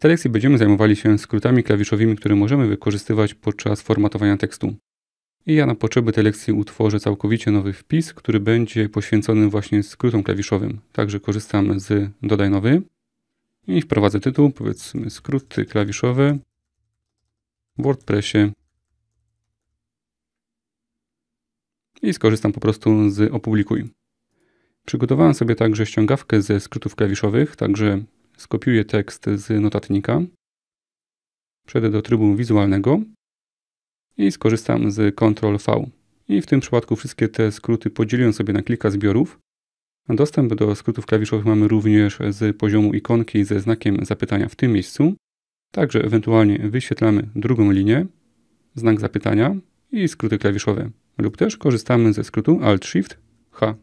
W tej lekcji będziemy zajmowali się skrótami klawiszowymi, które możemy wykorzystywać podczas formatowania tekstu. I ja na potrzeby tej lekcji utworzę całkowicie nowy wpis, który będzie poświęcony właśnie skrótom klawiszowym. Także korzystam z dodaj nowy i wprowadzę tytuł, powiedzmy skróty klawiszowe w WordPressie i skorzystam po prostu z opublikuj. Przygotowałem sobie także ściągawkę ze skrótów klawiszowych, także skopiuję tekst z notatnika, przejdę do trybu wizualnego i skorzystam z Ctrl-V. I w tym przypadku wszystkie te skróty podzieliłem sobie na kilka zbiorów. Dostęp do skrótów klawiszowych mamy również z poziomu ikonki ze znakiem zapytania w tym miejscu. Także ewentualnie wyświetlamy drugą linię, znak zapytania i skróty klawiszowe. Lub też korzystamy ze skrótu Alt-Shift-H.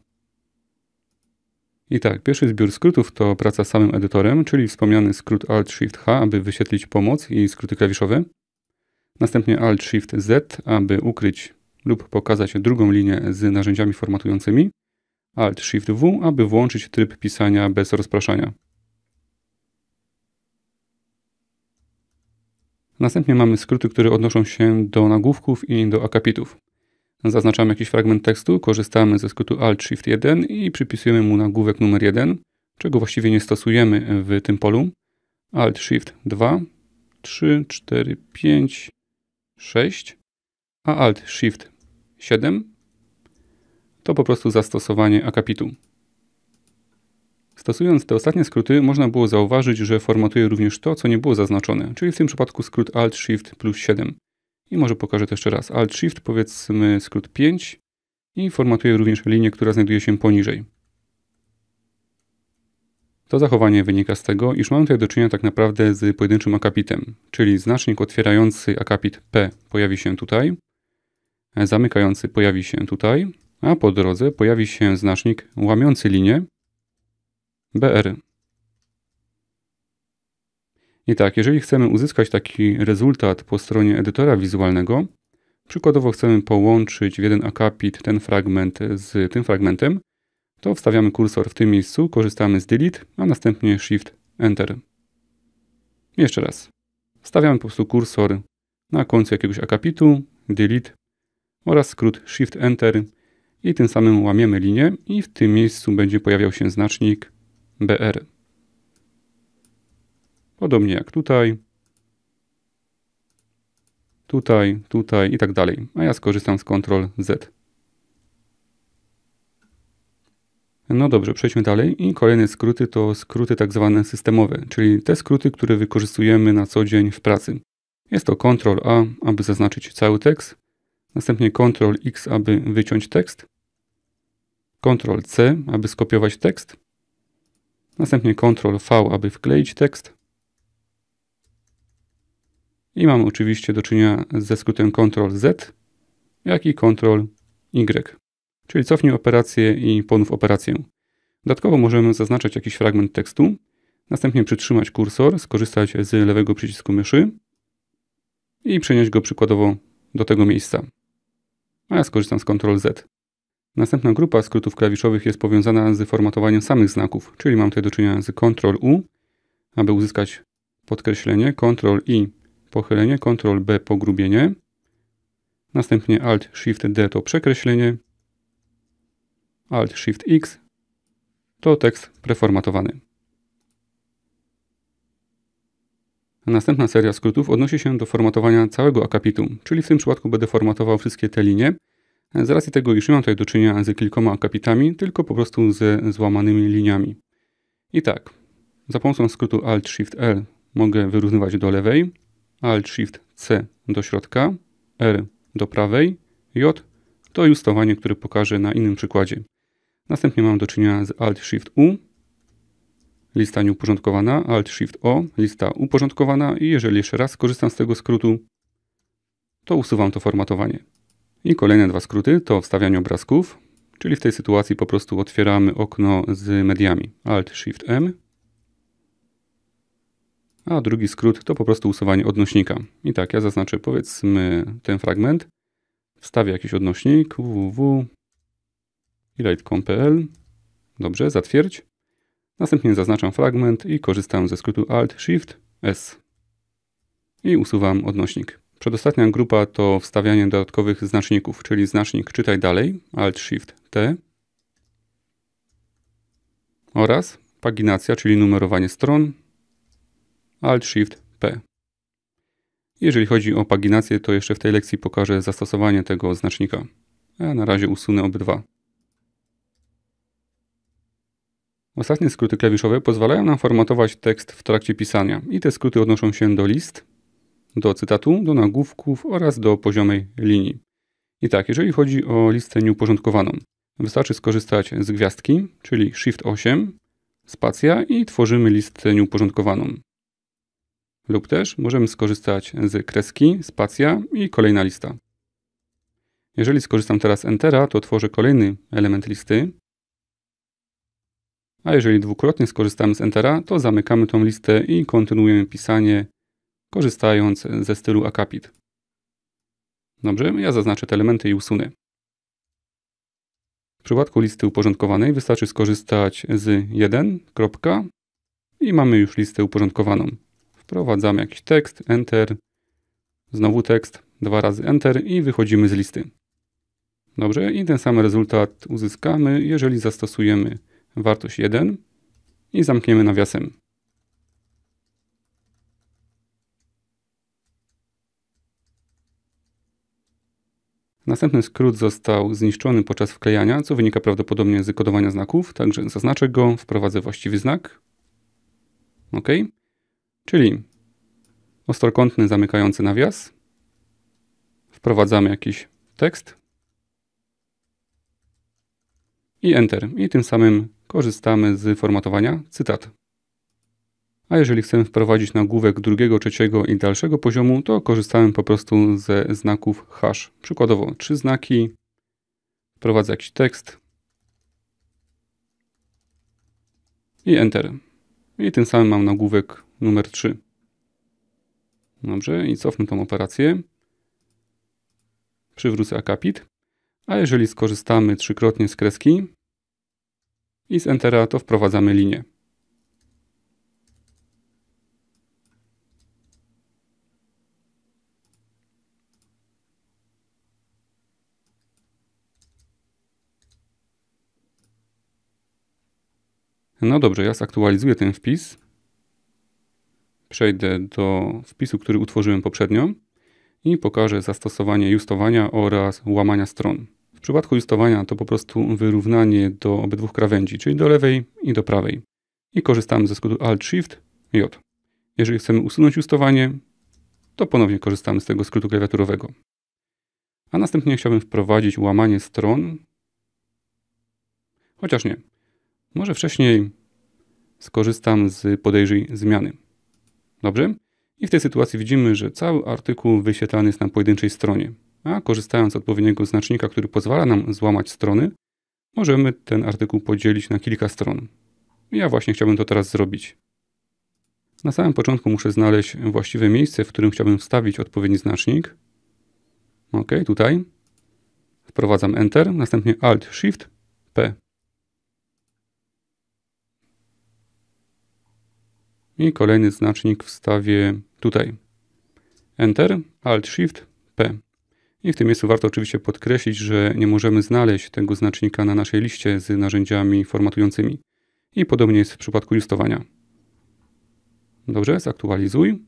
I tak, pierwszy zbiór skrótów to praca z samym edytorem, czyli wspomniany skrót Alt-Shift-H, aby wyświetlić pomoc i skróty klawiszowe. Następnie Alt-Shift-Z, aby ukryć lub pokazać drugą linię z narzędziami formatującymi. Alt-Shift-W, aby włączyć tryb pisania bez rozpraszania. Następnie mamy skróty, które odnoszą się do nagłówków i do akapitów. Zaznaczamy jakiś fragment tekstu, korzystamy ze skrótu Alt Shift 1 i przypisujemy mu nagłówek numer 1, czego właściwie nie stosujemy w tym polu. Alt Shift 2, 3, 4, 5, 6, a Alt Shift 7 to po prostu zastosowanie akapitu. Stosując te ostatnie skróty można było zauważyć, że formatuje również to, co nie było zaznaczone, czyli w tym przypadku skrót Alt Shift plus 7. I może pokażę to jeszcze raz. Alt-Shift, powiedzmy skrót 5 i formatuję również linię, która znajduje się poniżej. To zachowanie wynika z tego, iż mamy tutaj do czynienia tak naprawdę z pojedynczym akapitem, czyli znacznik otwierający akapit P pojawi się tutaj, zamykający pojawi się tutaj, a po drodze pojawi się znacznik łamiący linię BR. I tak, jeżeli chcemy uzyskać taki rezultat po stronie edytora wizualnego, przykładowo chcemy połączyć w jeden akapit ten fragment z tym fragmentem, to wstawiamy kursor w tym miejscu, korzystamy z delete, a następnie shift enter. Jeszcze raz. Wstawiamy po prostu kursor na końcu jakiegoś akapitu, delete oraz skrót shift enter i tym samym łamiemy linię i w tym miejscu będzie pojawiał się znacznik BR. Podobnie jak tutaj, tutaj, tutaj i tak dalej. A ja skorzystam z Ctrl Z. No dobrze, przejdźmy dalej. I kolejne skróty to skróty tak zwane systemowe, czyli te skróty, które wykorzystujemy na co dzień w pracy. Jest to Ctrl A, aby zaznaczyć cały tekst. Następnie Ctrl X, aby wyciąć tekst. Ctrl C, aby skopiować tekst. Następnie Ctrl V, aby wkleić tekst. I mamy oczywiście do czynienia ze skrótem Ctrl Z, jak i Ctrl Y. Czyli cofnij operację i ponów operację. Dodatkowo możemy zaznaczyć jakiś fragment tekstu, następnie przytrzymać kursor, skorzystać z lewego przycisku myszy i przenieść go przykładowo do tego miejsca. A ja skorzystam z Ctrl Z. Następna grupa skrótów klawiszowych jest powiązana z formatowaniem samych znaków, czyli mam tutaj do czynienia z Ctrl U, aby uzyskać podkreślenie, Ctrl I pochylenie, Ctrl B pogrubienie, następnie Alt Shift D to przekreślenie, Alt Shift X to tekst preformatowany. Następna seria skrótów odnosi się do formatowania całego akapitu, czyli w tym przypadku będę formatował wszystkie te linie. Z racji tego, iż nie mam tutaj do czynienia z kilkoma akapitami, tylko po prostu ze złamanymi liniami. I tak, za pomocą skrótu Alt-Shift-L mogę wyrównywać do lewej, Alt Shift C do środka, R do prawej, J to justowanie, które pokażę na innym przykładzie. Następnie mam do czynienia z Alt Shift U, lista nieuporządkowana, Alt Shift O, lista uporządkowana i jeżeli jeszcze raz korzystam z tego skrótu, to usuwam to formatowanie. I kolejne dwa skróty to wstawianie obrazków, czyli w tej sytuacji po prostu otwieramy okno z mediami Alt Shift M a drugi skrót to po prostu usuwanie odnośnika. I tak, ja zaznaczę powiedzmy ten fragment, wstawię jakiś odnośnik www Dobrze, zatwierdź. Następnie zaznaczam fragment i korzystam ze skrótu Alt-Shift-S. I usuwam odnośnik. Przedostatnia grupa to wstawianie dodatkowych znaczników, czyli znacznik czytaj dalej, Alt-Shift-T oraz paginacja, czyli numerowanie stron, Alt-Shift-P. Jeżeli chodzi o paginację, to jeszcze w tej lekcji pokażę zastosowanie tego znacznika. Ja na razie usunę obydwa. Ostatnie skróty klawiszowe pozwalają nam formatować tekst w trakcie pisania i te skróty odnoszą się do list, do cytatu, do nagłówków oraz do poziomej linii. I tak, jeżeli chodzi o listę nieuporządkowaną, wystarczy skorzystać z gwiazdki, czyli Shift 8, spacja i tworzymy listę nieuporządkowaną lub też możemy skorzystać z kreski, spacja i kolejna lista. Jeżeli skorzystam teraz Entera, to tworzę kolejny element listy. A jeżeli dwukrotnie skorzystamy z Entera, to zamykamy tą listę i kontynuujemy pisanie, korzystając ze stylu akapit. Dobrze, ja zaznaczę te elementy i usunę. W przypadku listy uporządkowanej wystarczy skorzystać z 1. i mamy już listę uporządkowaną wprowadzamy jakiś tekst, enter, znowu tekst, dwa razy enter i wychodzimy z listy. Dobrze, i ten sam rezultat uzyskamy, jeżeli zastosujemy wartość 1 i zamkniemy nawiasem. Następny skrót został zniszczony podczas wklejania, co wynika prawdopodobnie z kodowania znaków, także zaznaczę go, wprowadzę właściwy znak. OK. Czyli ostrokątny zamykający nawias, wprowadzamy jakiś tekst i Enter. I tym samym korzystamy z formatowania cytat. A jeżeli chcemy wprowadzić nagłówek drugiego, trzeciego i dalszego poziomu, to korzystamy po prostu ze znaków hash. Przykładowo trzy znaki, wprowadzę jakiś tekst i Enter. I tym samym mam nagłówek numer 3. Dobrze, i cofnę tą operację. Przywrócę akapit. A jeżeli skorzystamy trzykrotnie z kreski i z Entera, to wprowadzamy linię. No dobrze, ja zaktualizuję ten wpis przejdę do wpisu, który utworzyłem poprzednio i pokażę zastosowanie justowania oraz łamania stron. W przypadku justowania to po prostu wyrównanie do obydwu krawędzi, czyli do lewej i do prawej. I korzystamy ze skrótu Alt-Shift-J. Jeżeli chcemy usunąć justowanie, to ponownie korzystamy z tego skrótu klawiaturowego. A następnie chciałbym wprowadzić łamanie stron. Chociaż nie. Może wcześniej skorzystam z podejrzyj zmiany. Dobrze? I w tej sytuacji widzimy, że cały artykuł wyświetlany jest na pojedynczej stronie, a korzystając z odpowiedniego znacznika, który pozwala nam złamać strony, możemy ten artykuł podzielić na kilka stron. Ja właśnie chciałbym to teraz zrobić. Na samym początku muszę znaleźć właściwe miejsce, w którym chciałbym wstawić odpowiedni znacznik. OK, tutaj. Wprowadzam Enter, następnie Alt Shift P. i kolejny znacznik wstawię tutaj. Enter, Alt, Shift, P. I w tym miejscu warto oczywiście podkreślić, że nie możemy znaleźć tego znacznika na naszej liście z narzędziami formatującymi. I podobnie jest w przypadku justowania. Dobrze, zaktualizuj.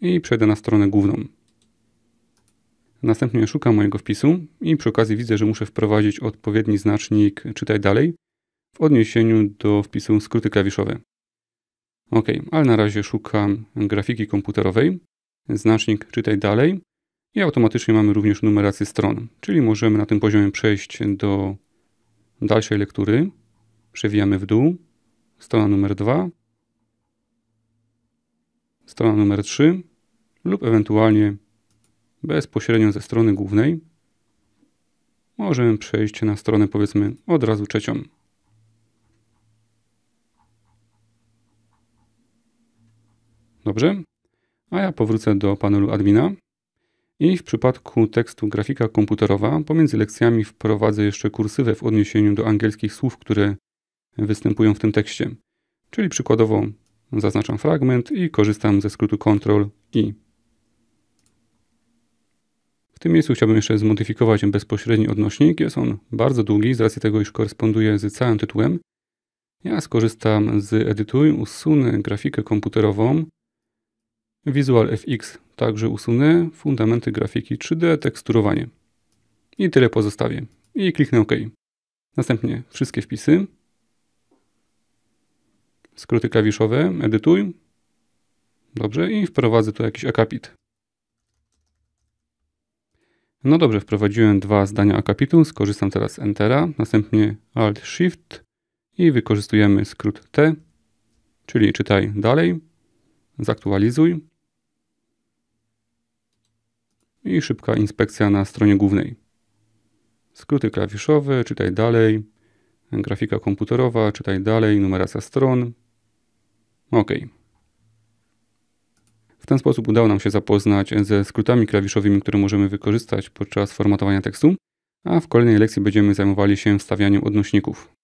I przejdę na stronę główną. Następnie szukam mojego wpisu i przy okazji widzę, że muszę wprowadzić odpowiedni znacznik czytaj dalej, w odniesieniu do wpisu skróty klawiszowe. OK, ale na razie szukam grafiki komputerowej, znacznik czytaj dalej i automatycznie mamy również numerację stron, czyli możemy na tym poziomie przejść do dalszej lektury. Przewijamy w dół, strona numer 2, strona numer 3 lub ewentualnie bezpośrednio ze strony głównej możemy przejść na stronę powiedzmy od razu trzecią. Dobrze? A ja powrócę do panelu admina i w przypadku tekstu grafika komputerowa pomiędzy lekcjami wprowadzę jeszcze kursywę w odniesieniu do angielskich słów, które występują w tym tekście. Czyli przykładowo zaznaczam fragment i korzystam ze skrótu Ctrl i. W tym miejscu chciałbym jeszcze zmodyfikować bezpośredni odnośnik. Jest on bardzo długi, z racji tego, iż koresponduje z całym tytułem. Ja skorzystam z edytuj, usunę grafikę komputerową, Visual FX także usunę, fundamenty grafiki 3D, teksturowanie. I tyle pozostawię. I kliknę OK. Następnie wszystkie wpisy. Skróty klawiszowe, edytuj. Dobrze, i wprowadzę tu jakiś akapit. No dobrze, wprowadziłem dwa zdania akapitu, skorzystam teraz z Entera, następnie Alt-Shift i wykorzystujemy skrót T, czyli czytaj dalej, zaktualizuj i szybka inspekcja na stronie głównej. Skróty klawiszowe, czytaj dalej, grafika komputerowa, czytaj dalej, numeracja stron. OK. W ten sposób udało nam się zapoznać ze skrótami klawiszowymi, które możemy wykorzystać podczas formatowania tekstu, a w kolejnej lekcji będziemy zajmowali się wstawianiem odnośników.